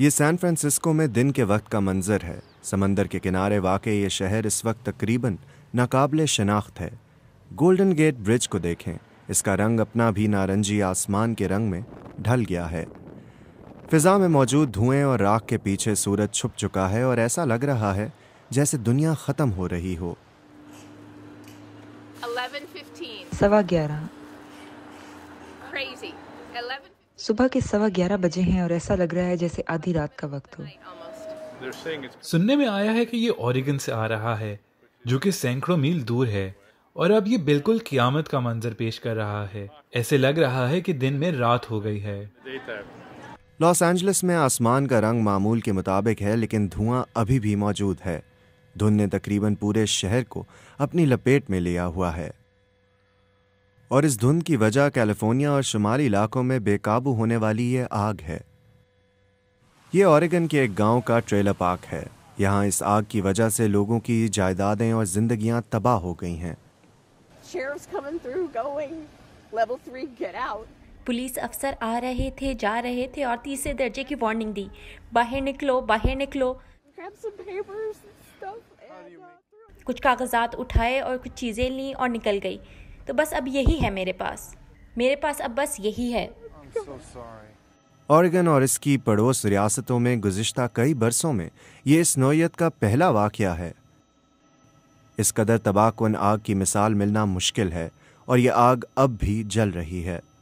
ये San Francisco में दिन के वक्त का मंजर है समंदर के किनारे वाक़ ये शहर इस वक्त तकरीबन नाकबले शनाख्त है गोल्डन गेट ब्रिज को देखें इसका रंग अपना भी नारंगी आसमान के रंग में ढल गया है फिजा में मौजूद धुएं और राख के पीछे सूरज छुप चुका है और ऐसा लग रहा है जैसे दुनिया ख़त्म हो रही हो सवा ग्यारह सुबह के सवा ग्यारह बजे हैं और ऐसा लग रहा है जैसे आधी रात का वक्त हो सुनने में आया है कि ये ओरिगन से आ रहा है जो कि सैकड़ों मील दूर है और अब ये बिल्कुल कियामत का मंजर पेश कर रहा है ऐसे लग रहा है कि दिन में रात हो गई है लॉस एंजलिस में आसमान का रंग मामूल के मुताबिक है लेकिन धुआं अभी भी मौजूद है धुन ने तकरीबन पूरे शहर को अपनी लपेट में लिया हुआ है और इस धुंध की वजह कैलिफोर्निया और शुमाली इलाकों में बेकाबू होने वाली ये आग है ये ओरेगन के एक गांव का ट्रेलर पार्क है यहाँ इस आग की वजह से लोगों की जायदादें और जिंदगियां तबाह हो गई हैं पुलिस अफसर आ रहे थे जा रहे थे और तीसरे दर्जे की वार्निंग दी बाहर निकलो बाहर निकलो uh, कुछ कागजात उठाए और कुछ चीज़ें ली और निकल गई तो बस अब यही है मेरे पास मेरे पास अब बस यही है ऑरेगन और इसकी पड़ोस रियासतों में गुजशत कई बरसों में ये इस नोयत का पहला वाक़ है इस कदर तबाहकुन आग की मिसाल मिलना मुश्किल है और यह आग अब भी जल रही है